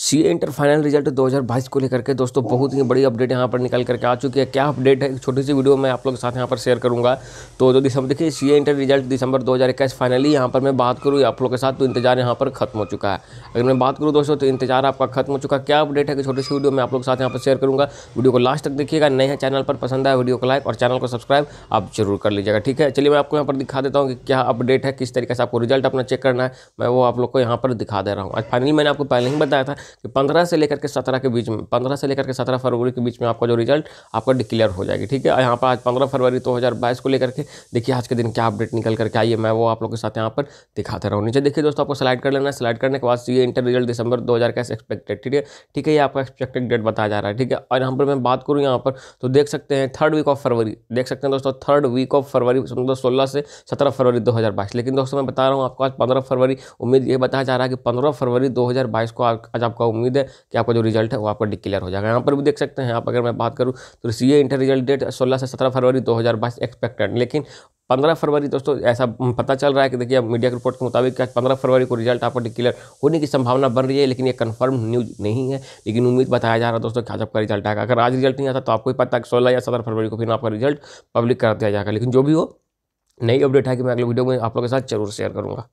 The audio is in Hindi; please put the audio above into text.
सी इंटर फाइनल रिजल्ट 2022 को लेकर के दोस्तों बहुत ही बड़ी अपडेट यहाँ पर निकल करके आ चुकी है क्या अपडेट है छोटी सी वीडियो मैं आप लोगों के साथ यहाँ पर शेयर करूँगा तो जो दिसंबर देखिए सी इंटर रिजल्ट दिसंबर 2021 फाइनली यहाँ पर मैं बात करूँ आप लोगों के साथ तो इंतजार यहाँ पर खत्म हो चुका है अगर मैं बात करूँ दोस्तों तो इंतजार आपका खत्म हो चुका है क्या अपडेट है कि छोटी सी वीडियो मैं आप लोगों के साथ यहाँ पर शेयर करूँगा वीडियो को लास्ट तक देखिएगा नए हैं चैनल पर पसंद आए वीडियो को लाइक और चैनल को सब्सक्राइब आप जरूर कर लीजिएगा ठीक है चलिए मैं आपको यहाँ पर दिखा देता हूँ कि क्या अपडेट है किस तरीके से आपको रिजल्ट अपना चेक करना है मैं वो आप लोग को यहाँ पर दिखा दे रहा हूँ आज फाइनली मैंने आपको पहले ही बताया था कि पंद्रह से लेकर के सत्रह के बीच में पंद्रह से लेकर के सत्रह फरवरी के बीच में आपका जो रिजल्ट आपका डिक्लेयर हो जाएगी ठीक है यहाँ पर आज पंद्रह फरवरी दो हज़ार बाईस को लेकर के देखिए आज के दिन क्या अपडेट निकल करके आई है मैं वो आप लोग के साथ यहाँ पर दिखाते रहा हूँ नीचे देखिए दोस्तों आपको स्लाइड कर लेना है स्लाइड करने के बाद ये इंटर रिजल्ट दिसंबर दो हज़ार का एक्सपेक्टेड ठीक है ठीक है ये आपका एक्सपेक्टेड डेट बताया जा रहा है ठीक है और यहाँ पर मैं बात करूँ यहाँ पर तो देख सकते हैं थर्ड वीक ऑफ फरवरी देख सकते हैं दोस्तों थर्ड वीक ऑफ फरवरी मतलब सोलह से सत्रह फरवरी दो हज़ार बाईस लेकिन दोस्तों मैं बता रहा हूँ आपको आज पंद्रह फरवरी उम्मीद ये बताया जा रहा है कि पंद्रह फरवरी दो हज़ार बाईस को आज आप आपका उम्मीद है कि आपका जो रिजल्ट है वो आपका डिक्लेयर हो जाएगा यहाँ पर भी देख सकते हैं आप अगर मैं बात करूँ तो C A inter result date सोलह से सत्रह फरवरी दो हज़ार बाईस एक्सपेक्टेड लेकिन पंद्रह फरवरी दोस्तों ऐसा पता चल रहा है कि देखिए अब मीडिया की रिपोर्ट के मुताबिक पंद्रह फरवरी को रिजल्ट आपको डिक्लेयर होने की संभावना बन रही है लेकिन ये कंफर्म न्यूज नहीं है लेकिन उम्मीद बताया जा रहा है दोस्तों कि आज आपका रिजल्ट आएगा अगर आज रिजल्ट नहीं आता तो आपको ही पता है कि सोलह या सत्रह फरवरी को फिर आपका रिजल्ट पब्लिक कर दिया जाएगा लेकिन जो भी हो नई अपडेट है कि मैं अगले वीडियो में आप लोगों के साथ जरूर शेयर करूँगा